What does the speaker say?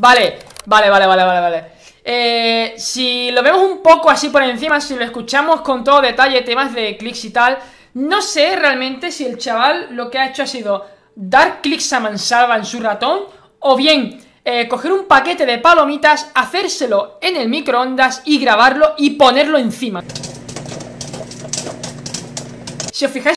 Vale, vale, vale, vale, vale, eh, si lo vemos un poco así por encima, si lo escuchamos con todo detalle, temas de clics y tal, no sé realmente si el chaval lo que ha hecho ha sido dar clics a mansalva en su ratón o bien eh, coger un paquete de palomitas, hacérselo en el microondas y grabarlo y ponerlo encima. Si os fijáis...